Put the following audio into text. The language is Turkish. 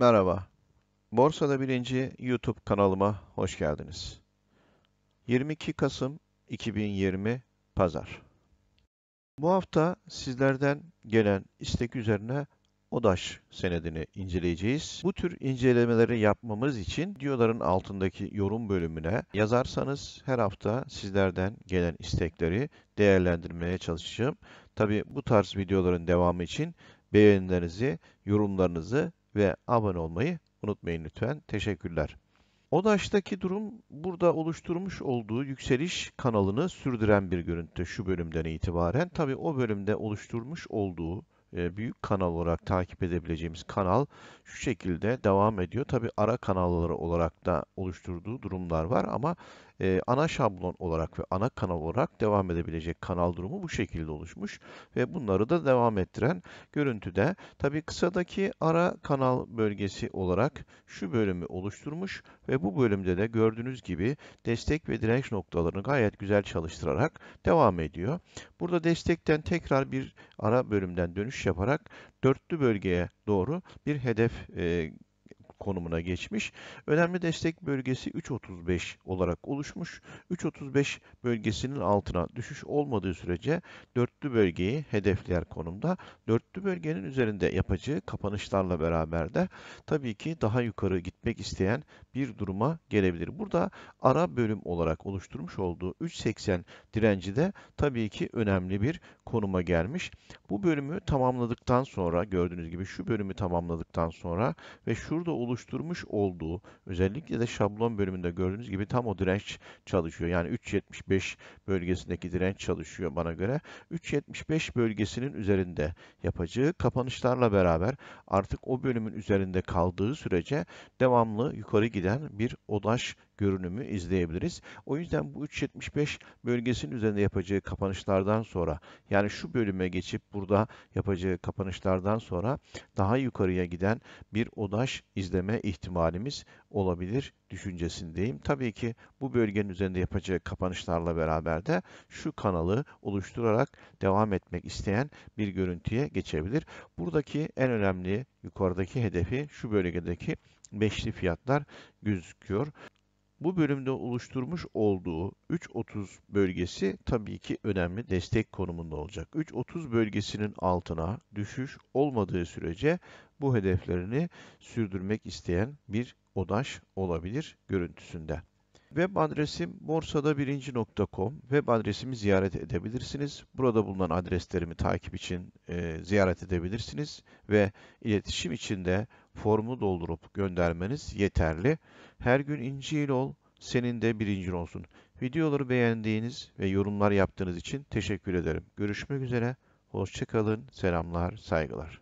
Merhaba. Borsada birinci YouTube kanalıma hoş geldiniz. 22 Kasım 2020 Pazar. Bu hafta sizlerden gelen istek üzerine ODAŞ senedini inceleyeceğiz. Bu tür incelemeleri yapmamız için videoların altındaki yorum bölümüne yazarsanız her hafta sizlerden gelen istekleri değerlendirmeye çalışacağım. Tabi bu tarz videoların devamı için beğenilerinizi, yorumlarınızı ve abone olmayı unutmayın lütfen. Teşekkürler. Odaş'taki durum burada oluşturmuş olduğu yükseliş kanalını sürdüren bir görüntü şu bölümden itibaren. Tabi o bölümde oluşturmuş olduğu e, büyük kanal olarak takip edebileceğimiz kanal şu şekilde devam ediyor. Tabi ara kanalları olarak da oluşturduğu durumlar var ama e, ana şablon olarak ve ana kanal olarak devam edebilecek kanal durumu bu şekilde oluşmuş ve bunları da devam ettiren görüntüde tabi kısadaki ara kanal bölgesi olarak şu bölümü oluşturmuş ve bu bölümde de gördüğünüz gibi destek ve direnç noktalarını gayet güzel çalıştırarak devam ediyor. Burada destekten tekrar bir ara bölümden dönüş yaparak dörtlü bölgeye doğru bir hedef e, konumuna geçmiş. Önemli destek bölgesi 3.35 olarak oluşmuş. 3.35 bölgesinin altına düşüş olmadığı sürece dörtlü bölgeyi hedefler konumda. Dörtlü bölgenin üzerinde yapacağı kapanışlarla beraber de tabii ki daha yukarı gitmek isteyen bir duruma gelebilir. Burada ara bölüm olarak oluşturmuş olduğu 3.80 direnci de tabii ki önemli bir konuma gelmiş. Bu bölümü tamamladıktan sonra gördüğünüz gibi şu bölümü tamamladıktan sonra ve şurada oluşturulan oluşturmuş olduğu özellikle de şablon bölümünde gördüğünüz gibi tam o direnç çalışıyor. Yani 3.75 bölgesindeki direnç çalışıyor bana göre. 3.75 bölgesinin üzerinde yapacağı kapanışlarla beraber artık o bölümün üzerinde kaldığı sürece devamlı yukarı giden bir odaş görünümü izleyebiliriz. O yüzden bu 3.75 bölgesinin üzerinde yapacağı kapanışlardan sonra yani şu bölüme geçip burada yapacağı kapanışlardan sonra daha yukarıya giden bir odaş izleme ihtimalimiz olabilir düşüncesindeyim. Tabii ki bu bölgenin üzerinde yapacağı kapanışlarla beraber de şu kanalı oluşturarak devam etmek isteyen bir görüntüye geçebilir. Buradaki en önemli yukarıdaki hedefi şu bölgedeki beşli fiyatlar gözüküyor. Bu bölümde oluşturmuş olduğu 3.30 bölgesi tabii ki önemli destek konumunda olacak. 3.30 bölgesinin altına düşüş olmadığı sürece bu hedeflerini sürdürmek isteyen bir odaş olabilir görüntüsünde. Web adresim borsadabirinci.com web adresimi ziyaret edebilirsiniz. Burada bulunan adreslerimi takip için e, ziyaret edebilirsiniz ve iletişim için de formu doldurup göndermeniz yeterli. Her gün incil ol, senin de birincin olsun. Videoları beğendiğiniz ve yorumlar yaptığınız için teşekkür ederim. Görüşmek üzere, hoşçakalın, selamlar, saygılar.